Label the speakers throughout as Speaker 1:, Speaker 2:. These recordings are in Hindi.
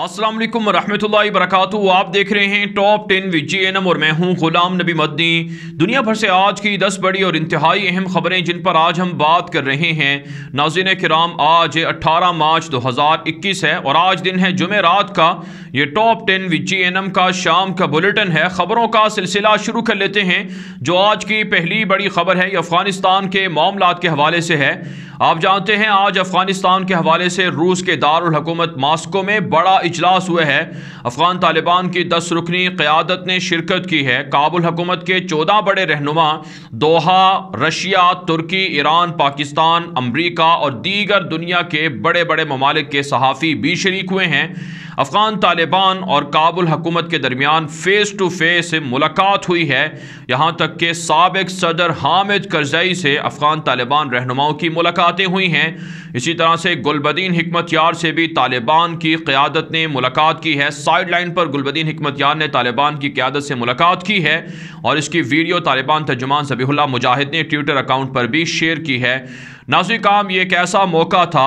Speaker 1: अस्सलाम वालेकुम रहमतुल्लाहि आप देख रहे हैं टॉप टेन विद एम और मैं हूँ गुलाम नबी मदनी दुनिया भर से आज की दस बड़ी और इंतहाई अहम खबरें जिन पर आज हम बात कर रहे हैं नाजिन कराम आज 18 मार्च 2021 है और आज दिन है जुमे रात का ये टॉप टेन विद एम का शाम का बुलेटिन है खबरों का सिलसिला शुरू कर लेते हैं जो आज की पहली बड़ी खबर है ये अफगानिस्तान के मामला के हवाले से है आप जानते हैं आज अफगानिस्तान के हवाले से रूस के दारकूमत मास्को में बड़ा इजलास हुआ है अफगान तालिबान की दस रुकनी क़्यादत ने शिरकत की है काबुल हकूमत के चौदह बड़े रहनुमा दोहा रशिया तुर्की ईरान पाकिस्तान अमरीका और दीगर दुनिया के बड़े बड़े ममालिक के सहाफ़ी भी शरीक हुए हैं अफ़गान तालिबान और काबुल हकूमत के दरमियान फ़ेस टू फेस मुलाकात हुई है यहाँ तक के सबक सदर हामिद करजई से अफ़गान तालिबान रहनुमाओं की मुलाकातें हुई हैं इसी तरह से गुलबदीन हमत यार से भी तालिबान की क़्यादत ने मुलाकात की है साइड लाइन पर गुलबदीन हमत यार ने तालिबान की क़्यादत से मुलाकात की है और इसकी वीडियो तालिबान तर्जुमान सभी मुजाहिद ने ट्विटर अकाउंट पर भी शेयर की है नाजी काम ये एक ऐसा मौका था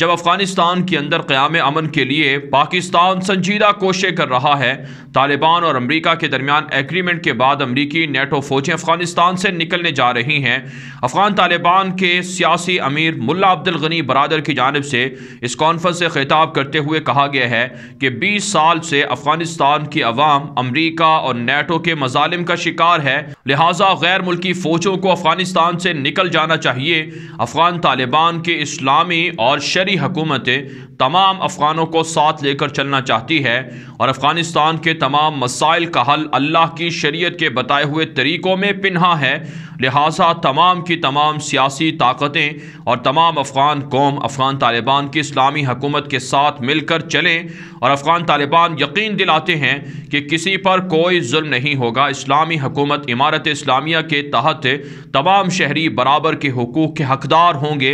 Speaker 1: जब अफ़गानिस्तान के अंदर क़्याम अमन के लिए पाकिस्तान संजीदा कोशें कर रहा है तालिबान और अमरीका के दरमियान एग्रीमेंट के बाद अमरीकी नेटो फ़ौजें अफ़गानिस्तान से निकलने जा रही हैं अफ़गान तालिबान के सियासी अमीर मुला अब्दुल गनी बरदर की जानब से इस कॉन्फ्रेंस से खिताब करते हुए कहा गया है कि बीस साल से अफ़गानिस्तान की अवाम अमरीका और नेटो के मजालिम का शिकार है लिहाजा गैर मुल्की फ़ौजों को अफ़गानिस्तान से निकल जाना चाहिए अफगान अफगान तालिबान की इस्लामी और शरी हकूमतें तमाम अफगानों को साथ लेकर चलना चाहती है और अफगानिस्तान के तमाम मसाइल का हल अल्लाह की शरीयत के बताए हुए तरीक़ों में पिन्हा है लिहाजा तमाम की तमाम सियासी ताकतें और तमाम अफगान कौम अफगान तालिबान की इस्लामी हकूमत के साथ मिलकर चलें और अफगान तालिबान यकीन दिलाते हैं कि किसी पर कोई जुल्म नहीं होगा इस्लामी हकूमत इमारत इस्लामिया के तहत तमाम शहरी बराबर के हकूक़ के हकदार शुमार होंगे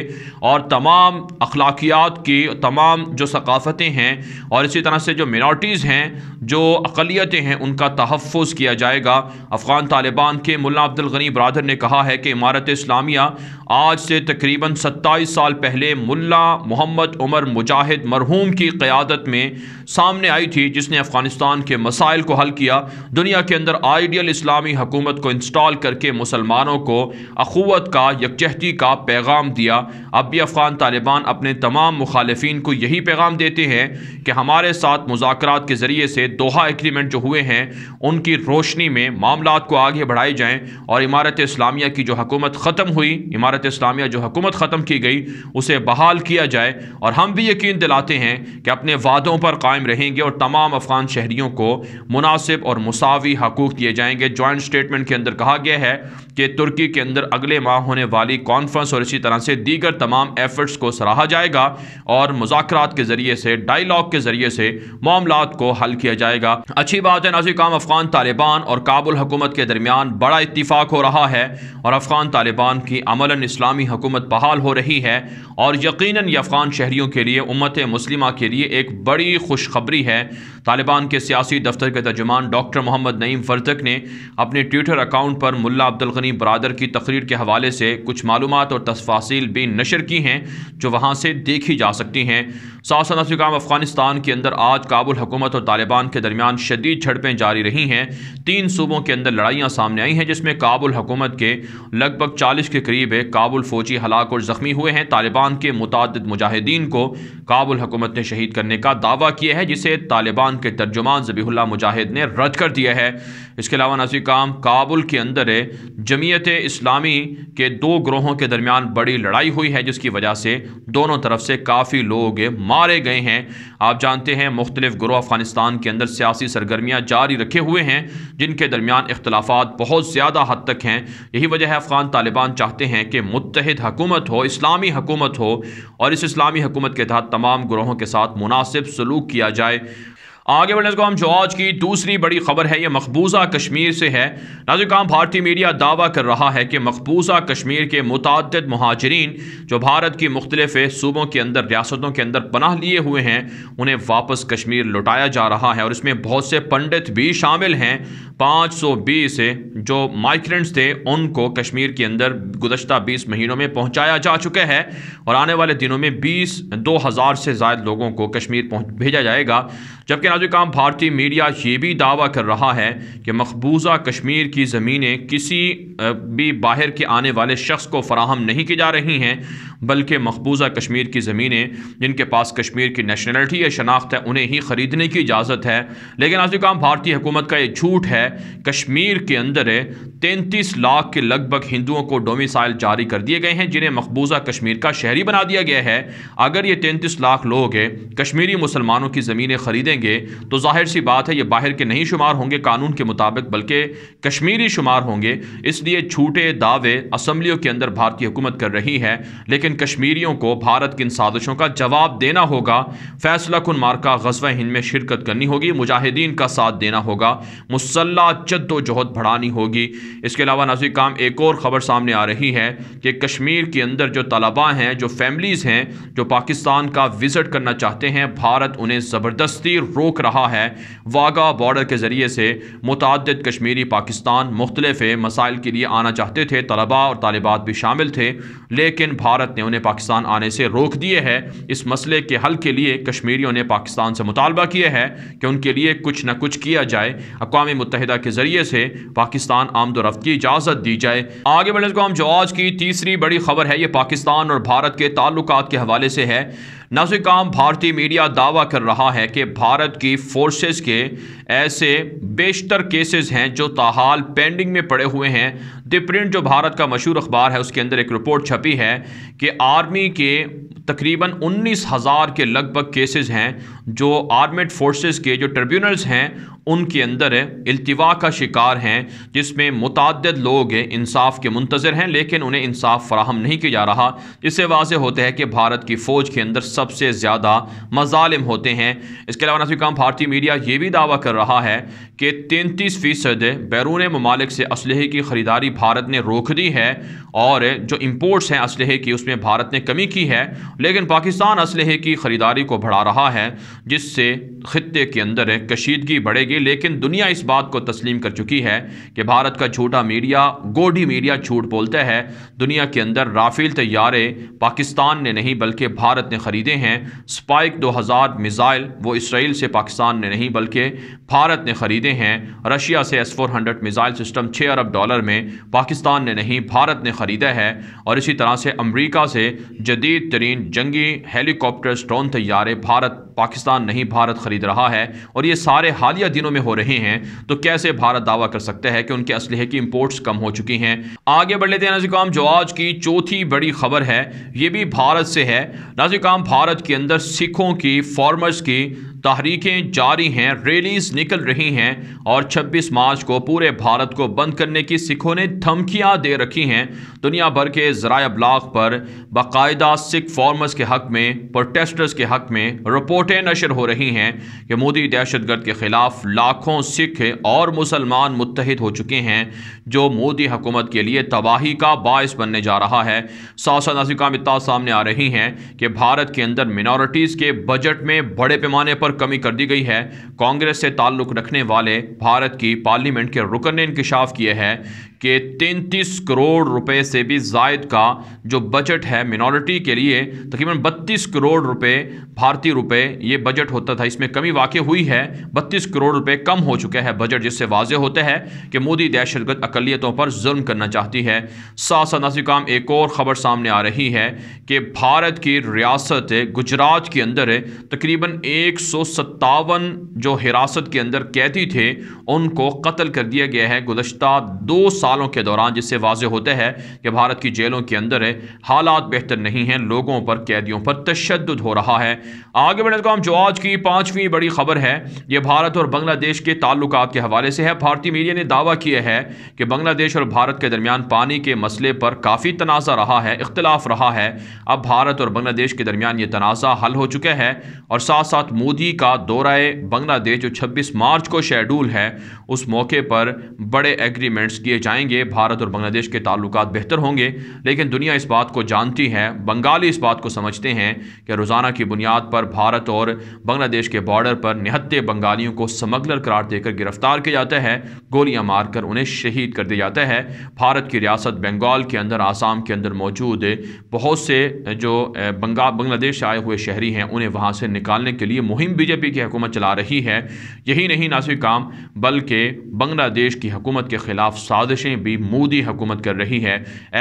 Speaker 1: और तमाम अखलाकियात की तमाम जो सकाफ़तें हैं और इसी तरह से जो मिनार्टीज़ हैं जो अकलीतें हैं उनका तहफ़ किया जाएगा अफ़गान तालिबान के मुला अब्दुल गनी ब्रादर ने कहा है कि इमारत इस्लामिया आज से तकरीबन सत्ताईस साल पहले मुल्ला मोहम्मद उमर मुजाहिद मरहूम की क़्यादत में सामने आई थी जिसने अफ़गानिस्तान के मसाइल को हल किया दुनिया के अंदर आइडियल इस्लामी हुकूमत को इंस्टॉल करके मुसलमानों को अखवत का यकजहती का पैगाम पैगाम दिया अब भी अफ़गान तालिबान अपने तमाम मुखालफी को यही पैगाम देते हैं कि हमारे साथ मुजाकर के ज़रिए से दोहा एग्रीमेंट जो हुए हैं उनकी रोशनी में मामला को आगे बढ़ाए जाएँ और इमारत इस्लामिया की जो हकूमत ख़त्म हुई इमारत इस्लामिया जो हकूमत ख़त्म की गई उसे बहाल किया जाए और हम भी यकीन दिलाते हैं कि अपने वादों पर कायम रहेंगे और तमाम अफ़गान शहरीों को मुनासिब और मसावी हकूक़ दिए जाएंगे जॉइंट स्टेटमेंट के अंदर कहा गया है कि तुर्की के अंदर अगले माह होने वाली कॉन्फ्रेंस और इसी तरह से दीगर तमाम एफर्ट्स को सराहा जाएगा और मुजात के ज़रिए से डायलॉग के ज़रिए से मामला को हल किया जाएगा अच्छी बात है नाजी काम अफगान तालिबान और काबुल हुकूमत के दरमियान बड़ा इतफाक़ हो रहा है और अफगान तालिबान की अमला इस्लामी हुकूमत बहाल हो रही है और यकीन ये अफगान शहरीों के लिए उम्मत मुस्लिमा के लिए एक बड़ी खुशखबरी है तालिबान के सियासी दफ्तर के तर्जुमान डॉक्टर मोहम्मद नईम फरतक ने अपने ट्विटर अकाउंट पर मुला अब्दुलगनी बरदर की तकरीर के हवाले से कुछ मालूम और तफासिल भी नशर की हैं जो वहाँ से देखी जा सकती हैं सासन अफ्रीकाम अफगानिस्तान के अंदर आज काबुल हुकूमत और तालिबान के दरमियान शदीद झड़पें जारी रही हैं तीन सूबों के अंदर लड़ाइयाँ सामने आई हैं जिसमें काबुल हुकूमत के लगभग चालीस के करीब काबुल फौजी हलाक और ज़ख्मी हुए हैं तालिबान के मुतद मुजाहिदीन को काबुल हुकूमत ने शहीद करने का दावा किया है जिसे तालिबान कुरान के तर्जुमान जबीहुल्ला मुजाहिद ने रद्द कर दिया है इसके अलावा नाजी काम काबुल के अंदर जमीयत इस्लामी के दो ग्रोहों के दरमियान बड़ी लड़ाई हुई है जिसकी वजह से दोनों तरफ से काफ़ी लोग मारे गए हैं आप जानते हैं मुख्तलिफ ग्रोह अफगानिस्तान के अंदर सियासी सरगर्मियाँ जारी रखे हुए हैं जिनके दरमियान इख्तलाफा बहुत ज़्यादा हद तक हैं यही वजह है अफ़गान तालिबान चाहते हैं कि मुतहद हकूमत हो इस्लामी हकूमत हो और इस इस्लामी हकूमत के तहत तमाम ग्रोहों के साथ मुनासिब सलूक किया जाए आगे बढ़ने को हम जो आज की दूसरी बड़ी खबर है ये मकबूजा कश्मीर से है नाजुक काम भारतीय मीडिया दावा कर रहा है कि मकबूजा कश्मीर के मुतद महाजरीन जो भारत की मुख्तलिफ सूबों के अंदर रियासतों के अंदर पनाह लिए हुए हैं उन्हें वापस कश्मीर लौटाया जा रहा है और इसमें बहुत से पंडित भी शामिल हैं पाँच सौ बीस जो माइग्रेंट्स थे उनको कश्मीर के अंदर गुजशत बीस महीनों में पहुँचाया जा चुका है और आने वाले दिनों में बीस दो हज़ार से जायद लोगों को कश्मीर भेजा जाएगा जबकि काम भारतीय मीडिया ये भी दावा कर रहा है कि मकबूजा कश्मीर की ज़मीनें किसी भी बाहर के आने वाले शख्स को फराहम नहीं की जा रही हैं बल्कि मकबूजा कश्मीर की ज़मीनें जिनके पास कश्मीर की नेशनलिटी या शनाख्त है उन्हें ही ख़रीदने की इजाज़त है लेकिन काम भारतीय हुकूमत का ये झूठ है कश्मीर के अंदर तैंतीस लाख के लगभग हिंदुओं को डोमिसाइल जारी कर दिए गए हैं जिन्हें मकबूजा कश्मीर का शहरी बना दिया गया है अगर ये तैंतीस लाख लोग कश्मीरी मुसलमानों की ज़मीनें खरीदें देंगे तो जाहिर सी बात है ये बाहर के नहीं शुमार होंगे कानून के मुताबिक बल्कि कश्मीरी शुमार होंगे इसलिए छूटे दावे असम्बलियों के अंदर भारतीय हुकूमत कर रही है लेकिन कश्मीरियों को भारत की इन साजिशों का जवाब देना होगा फैसला कन मार्का गजब हिंद में शिरकत करनी होगी मुजाहिदीन का साथ देना होगा मुसल्ला जद्दोजहद बढ़ानी होगी इसके अलावा नाजी काम एक और ख़बर सामने आ रही है कि कश्मीर के अंदर जो तलबा हैं जो फैमिलीज़ हैं जो पाकिस्तान का विज़िट करना चाहते हैं भारत उन्हें ज़बरदस्ती रोक रहा है वाघा बॉर्डर के ज़रिए से मुतद कश्मीरी पाकिस्तान मुख्तलफ मसाइल के लिए आना चाहते थे तलबा और तालिबात भी शामिल थे लेकिन भारत ने उन्हें पाकिस्तान आने से रोक दिए है इस मसले के हल के लिए कश्मीरियों ने पाकिस्तान से मुतालबा किया है कि उनके लिए कुछ ना कुछ किया जाए अकवा मुतहदा के ज़रिए से पाकिस्तान आमद की इजाज़त दी जाए आगे बढ़ने को हम जो आज की तीसरी बड़ी खबर है ये पाकिस्तान और भारत के ताल्लुक के हवाले से है नाजिकाम भारतीय मीडिया दावा कर रहा है कि भारत की फोर्सेस के ऐसे बेशतर केसेस हैं जो ताहाल पेंडिंग में पड़े हुए हैं द प्रिंट जो भारत का मशहूर अखबार है उसके अंदर एक रिपोर्ट छपी है कि आर्मी के तकरीबन उन्नीस हज़ार के लगभग केसेस हैं जो आर्मेड फोर्सेस के जो ट्रिब्यूनल्स हैं उनके अंदर अल्तवा का शिकार हैं जिसमें मुतद लोग इंसाफ के मुंतज़र हैं लेकिन उन्हें इंसाफ फ्राहम नहीं किया जा रहा इससे वाज होता है कि भारत की फ़ौज के अंदर सबसे ज़्यादा मजालम होते हैं इसके अलावा नसी काम भारतीय मीडिया ये भी दावा कर रहा है कि तैंतीस फ़ीसद बैरून ममालिक से की ख़रीदारी भारत ने रोक दी है और जो इम्पोर्ट्स हैं असलहे की उसमें भारत ने कमी की है लेकिन पाकिस्तान असलहे की ख़रीदारी को बढ़ा रहा है जिससे ख़त्े के अंदर कशीदगी बढ़ेगी लेकिन दुनिया इस बात को तस्लीम कर चुकी है कि भारत का छोटा मीडिया गोडी मीडिया झूठ बोलता है दुनिया के अंदर राफेल तैयारे पाकिस्तान ने नहीं बल्कि भारत ने ख़रीदे हैं स्पाइक हज़ार मिज़ाइल वो इसराइल से पाकिस्तान ने नहीं बल्कि भारत ने ख़रीदे हैं रशिया से S four hundred missile system छः अरब डॉलर में पाकिस्तान ने नहीं भारत ने ख़रीदा है और इसी तरह से अमरीका से जदीद तरीन जंगी हेलीकॉप्टर ड्रोन तैयारे भारत पाकिस्तान नहीं भारत ख़रीद रहा है और ये सारे हालिया दिनों में हो रहे हैं तो कैसे भारत दावा कर सकता है कि उनके असलहे की इम्पोर्ट्स कम हो चुकी हैं आगे बढ़ लेते हैं नाजिकाम जो आज की चौथी बड़ी खबर है ये भी भारत से है नाजिकाम भारत के अंदर सिखों की फार्मर्स की तहरीकें जारी हैं रैलीज निकल रही हैं और 26 मार्च को पूरे भारत को बंद करने की सिखों ने धमकियां दे रखी हैं दुनिया भर के ज़रा ब्लाक पर बाकायदा सिख फार्मर्स के हक़ में प्रोटेस्टर्स के हक़ में रिपोर्टें नशर हो रही हैं कि मोदी दहशत गर्द के ख़िलाफ़ लाखों सिख और मुसलमान मुतहद हो चुके हैं जो मोदी हुकूमत के लिए तबाही का बायस बनने जा रहा है सासा नाजिका मिता सामने आ रही हैं कि भारत के अंदर मिनॉरिटीज़ के बजट में बड़े पैमाने पर पर कमी कर दी गई है कांग्रेस से ताल्लुक़ रखने वाले भारत की पार्लियामेंट के रुकन ने इंकशाफ किए हैं के 33 करोड़ रुपए से भी जायद का जो बजट है मिनोरिटी के लिए तकरीबन 32 करोड़ रुपए भारतीय रुपए ये बजट होता था इसमें कमी वाक़ हुई है 32 करोड़ रुपए कम हो चुके हैं बजट जिससे वाजे होते हैं कि मोदी दहशतगर्द अकलीतों पर जुल्म करना चाहती है साथ साथ नाजिक काम एक और ख़बर सामने आ रही है कि भारत की रियासत गुजरात के अंदर तकरीबन एक जो हिरासत के अंदर कैदी थे उनको कत्ल कर दिया गया है गुजशत दो साल सालों के दौरान जिससे वाज होते हैं कि भारत की जेलों के अंदर हालात बेहतर नहीं हैं लोगों पर कैदियों पर तशद हो रहा है आगे बढ़ने का तो जो आज की पाँचवीं बड़ी खबर है ये भारत और बांग्लादेश के ताल्लुक के हवाले से है भारतीय मीडिया ने दावा किया है कि बांग्लादेश और भारत के दरमियान पानी के मसले पर काफ़ी तनाज़ा रहा है इख्तलाफ रहा है अब भारत और बांग्लादेश के दरमियान ये तनाज़ा हल हो चुका है और साथ साथ मोदी का दौरा बांग्लादेश जो छब्बीस मार्च को शेड्यूल है उस मौके पर बड़े एग्रीमेंट्स किए जाएंगे जाएंगे भारत और बांग्लादेश के ताल्लुक बेहतर होंगे लेकिन दुनिया इस बात को जानती है बंगाली इस बात को समझते हैं कि रोज़ाना की बुनियाद पर भारत और बांग्लादेश के बॉर्डर पर निहत्ते बंगालियों को समगलर करार देकर गिरफ्तार किया जाता है गोलियां मारकर उन्हें शहीद कर दिया जाता है भारत की रियासत बंगाल के अंदर आसाम के अंदर मौजूद बहुत से जो बंगा बांग्लादेश आए हुए शहरी हैं उन्हें वहाँ से निकालने के लिए मुहिम बीजेपी की हुकूमत चला रही है यही नहीं नासिर काम बल्कि बांग्लादेश की हुकूमत के खिलाफ साजिश कोशिशें भी मोदी हुकूमत कर रही है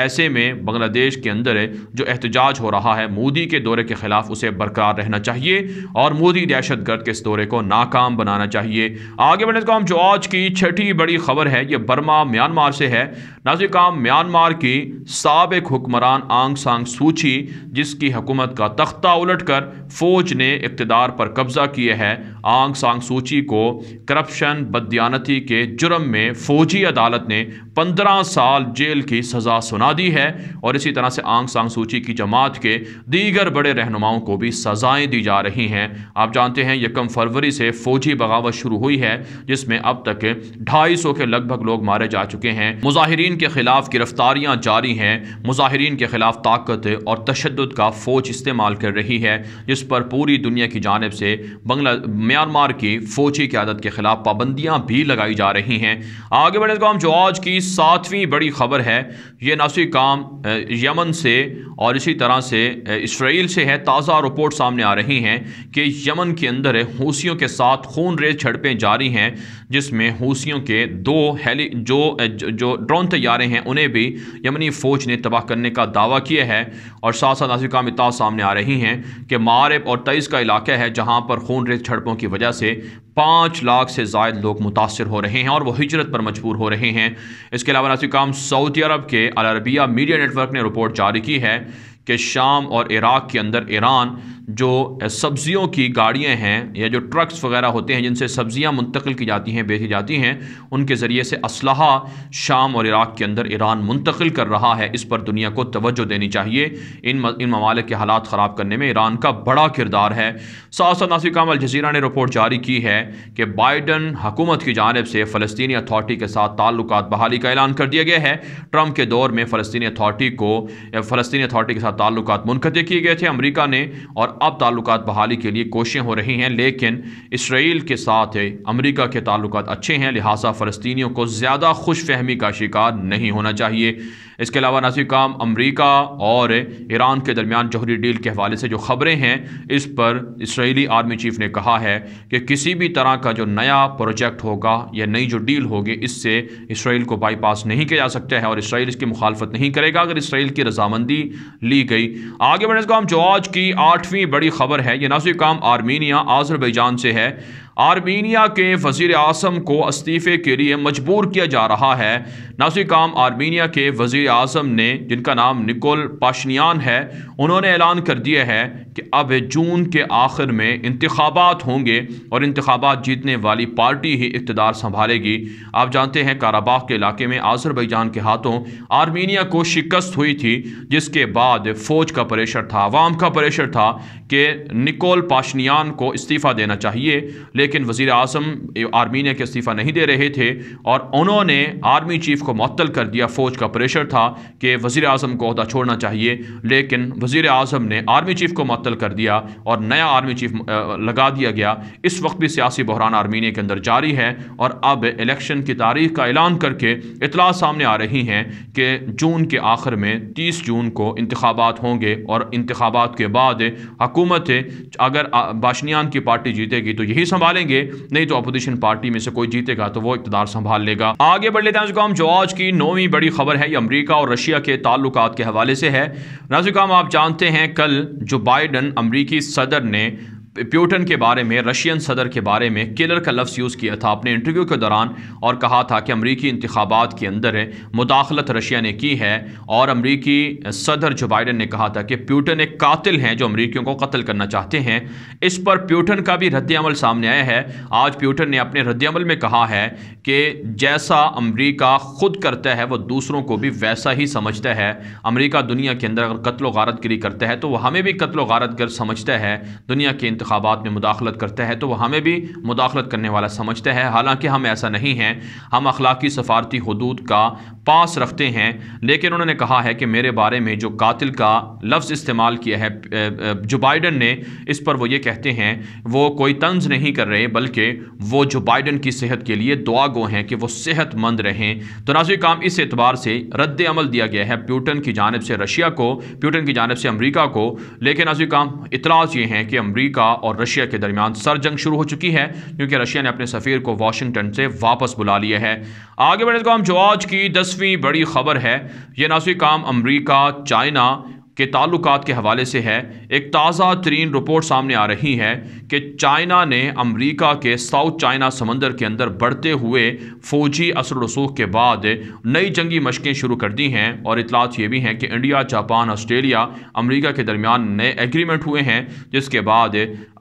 Speaker 1: ऐसे में बांग्लादेश के अंदर जो एहतजाज हो रहा है मोदी के दौरे के ख़िलाफ़ उसे बरकरार रहना चाहिए और मोदी दहशत गर्द के इस दौरे को नाकाम बनाना चाहिए आगे बढ़ने का जो आज की छठी बड़ी खबर है ये बर्मा म्यांमार से है नाजिक काम म्यांमार की सबक हुक्मरान आंग सांग सूची जिसकी हुकूमत का तख्ता उलट कर फौज ने इकतदार पर कब्जा किया है आंग सांग सूची को करप्शन बदयानती के जुर्म में फौजी अदालत ने पंद्रह साल जेल की सज़ा सुना दी है और इसी तरह से आंग सांग सूची की जमात के दीगर बड़े रहनुमाओं को भी सज़ाएँ दी जा रही हैं आप जानते हैं यकम फरवरी से फौजी बगावत शुरू हुई है जिसमें अब तक ढाई सौ के लगभग लोग मारे जा चुके हैं मुजाहरीन के खिलाफ गिरफ्तारियाँ जारी हैं मुजाहरीन के खिलाफ ताकत और तशद का फ़ौज इस्तेमाल कर रही है जिस पर पूरी दुनिया की जानब से बंगला म्यांमार की फ़ौजी क्यादत के खिलाफ पाबंदियाँ भी लगाई जा रही हैं आगे बढ़े तो हम जो आज की सातवीं बड़ी ख़बर है ये नासी काम यमन से और इसी तरह से इसराइल से है ताज़ा रिपोर्ट सामने आ रही हैं कि यमन के अंदर हूसियों के साथ खून रेज झड़पें जारी हैं जिसमें हूसियों के दो हेली जो जो ड्रोन तैयारे हैं उन्हें भी यमनी फ़ौज ने तबाह करने का दावा किया है और साथ साथ नासी काम इतना सामने आ रही हैं कि मारब और तेईस का इलाका है जहाँ पर खून रेज झड़पों की वजह से पाँच लाख से जायद लोग मुतासर हो रहे हैं और वह हिजरत पर मजबूर हो रहे हैं इसके अलावा नासिकाम काम सऊदी अरब के अलरबिया मीडिया नेटवर्क ने रिपोर्ट जारी की है कि शाम और इराक़ के अंदर ईरान जो सब्ज़ियों की गाड़ियाँ हैं या जो ट्रक्स वगैरह होते हैं जिनसे सब्ज़ियाँ मुंतकिल की जाती हैं बेची जाती हैं उनके ज़रिए से असलहा शाम और इराक़ के अंदर ईरान मुंतकिल कर रहा है इस पर दुनिया को तोज्जो देनी चाहिए इन इन ममालिक के हालात ख़राब करने में ईरान का बड़ा किरदार है साथ साथ काम अलजीरा ने रिपोर्ट जारी की है कि बाइडन हुकूमत की जानब से फ़लस्तनी अथॉरिटी के साथ ताल्लुक बहाली का ऐलान कर दिया गया है ट्रंप के दौर में फ़लस्तनी अथॉर्टी को फ़लस्तनी अथॉरिटी के साथ साथ ताल्लुक मुनक़ किए गए थे अमरीका ने और अब ताल्लुक बहाली के लिए कोशिशें हो रही हैं लेकिन इसराइल के साथ अमरीका के ताल्लुक अच्छे हैं लिहाजा फ़लस्तियों को ज़्यादा खुश फहमी का शिकार नहीं होना चाहिए इसके अलावा नाजिक काम अमरीका और ईरान के दरमियान जौहरी डील के हवाले से जो खबरें हैं इस पर इसराइली आर्मी चीफ ने कहा है कि किसी भी तरह का जो नया प्रोजेक्ट होगा या नई जो डील होगी इससे इसराइल को बाईपास नहीं किया जा सकता है और इसराइल इसकी मुखालफत नहीं करेगा अगर इसराइल की रजामंदी ली गई आगे बढ़ने काम जो आज की आठवीं बड़ी खबर है ये नाजिक काम आर्मीनिया आजरबैजान से है आर्मीनिया के वजीर अजम को इस्तीफ़े के लिए मजबूर किया जा रहा है नाजिकाम काम आर्मीनिया के वजीर अजम ने जिनका नाम निकोल पाशनियान है उन्होंने ऐलान कर दिया है कि अब जून के आखिर में इंतबात होंगे और इंतबात जीतने वाली पार्टी ही इकतदार संभालेगी आप जानते हैं काराबाग के इलाके में आजरबैजान के हाथों आर्मीनिया को शिकस्त हुई थी जिसके बाद फ़ौज का प्रेशर था आवाम का प्रेशर था कि निकोल पाशनियान को इस्तीफ़ा देना चाहिए लेकिन वजीर अजम आर्मीनिया के इस्तीफ़ा नहीं दे रहे थे और उन्होंने आर्मी चीफ़ को मअतल कर दिया फ़ौज का प्रेशर था कि वज़ी अजम को अहदा छोड़ना चाहिए लेकिन वज़ी अजम ने आर्मी चीफ़ को मअतल कर दिया और नया आर्मी चीफ़ लगा दिया गया इस वक्त भी सियासी बहरान आर्मीनिया के अंदर जारी है और अब इलेक्शन की तारीख का ऐलान करके इतला सामने आ रही हैं कि जून के आखिर में तीस जून को इंतबात होंगे और इंतबात के बाद हकूमत अगर बाशनियान की पार्टी जीतेगी तो यही संभाल संभालेंगे नहीं तो अपोजिशन पार्टी में से कोई जीतेगा तो वो इकतदार संभाल लेगा आगे बढ़ लेते हैं नाजुकाम जो आज की नौवीं बड़ी खबर है ये अमरीका और रशिया के ताल्लुक के हवाले से है नाजुकाम आप जानते हैं कल जो बाइडन अमरीकी सदर ने प्यूटन के बारे में रशियन सदर के बारे में किलर का लफ्ज़ यूज़ किया था अपने इंटरव्यू के दौरान और कहा था कि अमरीकी इंतबात के अंदर मुदाखलत रशिया ने की है और अमरीकी सदर जो बाइडन ने कहा था कि प्यूटन एक कातिल हैं जो अमरीकियों को कत्ल करना चाहते हैं इस पर प्यूटन का भी रद्दमल सामने आया है आज प्यूटन ने अपने रद्दमल में कहा है कि जैसा अमरीका खुद करता है वह दूसरों को भी वैसा ही समझता है अमरीका दुनिया के अंदर अगर कत्ल गारत करता है तो वह हमें भी कत्ल गारत समझता है दुनिया के इंतबात में मुदाखलत करता है तो वह हमें भी मुदाखलत करने वाला समझता है हालांकि हम ऐसा नहीं हैं हम अखलाकी सफारती हदूद का पास रखते हैं लेकिन उन्होंने कहा है कि मेरे बारे में जो कातिल का लफ्ज़ इस्तेमाल किया है जो बाइडन ने इस पर वो ये कहते हैं वो कोई तंज नहीं कर रहे बल्कि वो जो बाइडन की सेहत के लिए दुआ गो हैं कि वो सेहतमंद रहें तो नाजी काम इस एतबार से रद्द अमल दिया गया है प्यूटन की जानब से रशिया को प्यूटन की जानब से अमरीका को लेकिन नाजी काम इतलाज ये हैं कि अमरीका और रशिया के दरमियान सर जंग शुरू हो चुकी है क्योंकि रशिया ने अपने सफ़ीर को वाशिंगटन से वापस बुला लिया है आगे बढ़ने को तो हम जो आज की दसवीं बड़ी खबर है यह नासी काम अमरीका चाइना के ताल्लुक के हवाले से है एक ताज़ा तरीन रिपोर्ट सामने आ रही है कि चाइना ने अमरीका के साउथ चाइना समंदर के अंदर बढ़ते हुए फ़ौजी असर रसूख के बाद नई जंगी मशकें शुरू कर दी हैं और इतलात ये भी हैं कि इंडिया जापान ऑस्ट्रेलिया अमरीका के दरमियान नए एग्रीमेंट हुए हैं जिसके बाद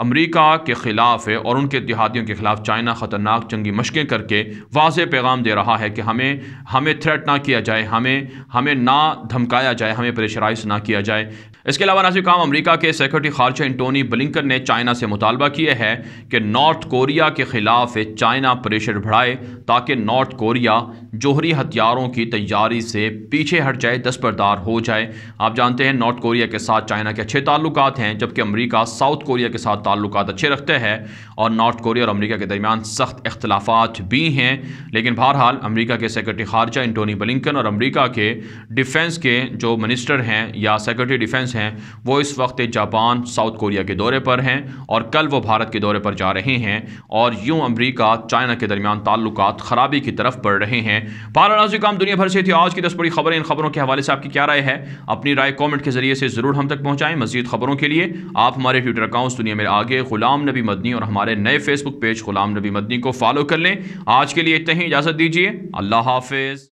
Speaker 1: अमरीका के ख़िलाफ़ और उनके इतिहादियों के ख़िलाफ़ चाइना ख़तरनाक जंगी मशकें करके वाज पैगाम दे रहा है कि हमें हमें थ्रेट ना किया जाए हमें हमें ना धमकाया जाए हमें प्रेशराइज ना किया किया जाए इसके अलावा नाजिक काम अमरीका के सेक्रेटरी खारजा एंटोनी ब्लिंकन ने चाइना से मुतालबा किया है कि नॉर्थ कोरिया के खिलाफ चाइना प्रेशर बढ़ाए ताकि नॉर्थ कोरिया जोहरी हथियारों की तैयारी से पीछे हट जाए दस्तबरदार हो जाए आप जानते हैं नॉर्थ कोरिया के साथ चाइना के अच्छे ताल्लुक हैं जबकि अमरीका साउथ कोरिया के साथ ताल्लुक अच्छे रखते हैं और नॉर्थ कोरिया और अमरीका के दरमियान सख्त इख्तलाफा भी हैं लेकिन बहरहाल अमरीका के सेक्रेटरी खारजा एंटोनी ब्लिंकन और अमरीका के डिफेंस के जो मिनिस्टर हैं या सेक्रेटरी डिफेंस प्रेसिडेंट्स हैं वो इस वक्त जापान साउथ कोरिया के दौरे पर हैं और कल वो भारत के दौरे पर जा रहे हैं और यूं अमरीका चाइना के दरमियान ताल्लुक खराबी की तरफ बढ़ रहे हैं भारत काम दुनिया भर से थी आज की दस बड़ी खबरें इन खबरों के हवाले से आपकी क्या राय है अपनी राय कॉमेंट के जरिए से ज़रूर हम तक पहुंचाएं मजीद खबरों के लिए आप हमारे ट्विटर अकाउंट्स दुनिया में आगे गुलाम नबी मदनी और हमारे नए फेसबुक पेज गुलाम नबी मदनी को फॉलो कर लें आज के लिए इतना ही इजाज़त दीजिए अल्लाह हाफिज़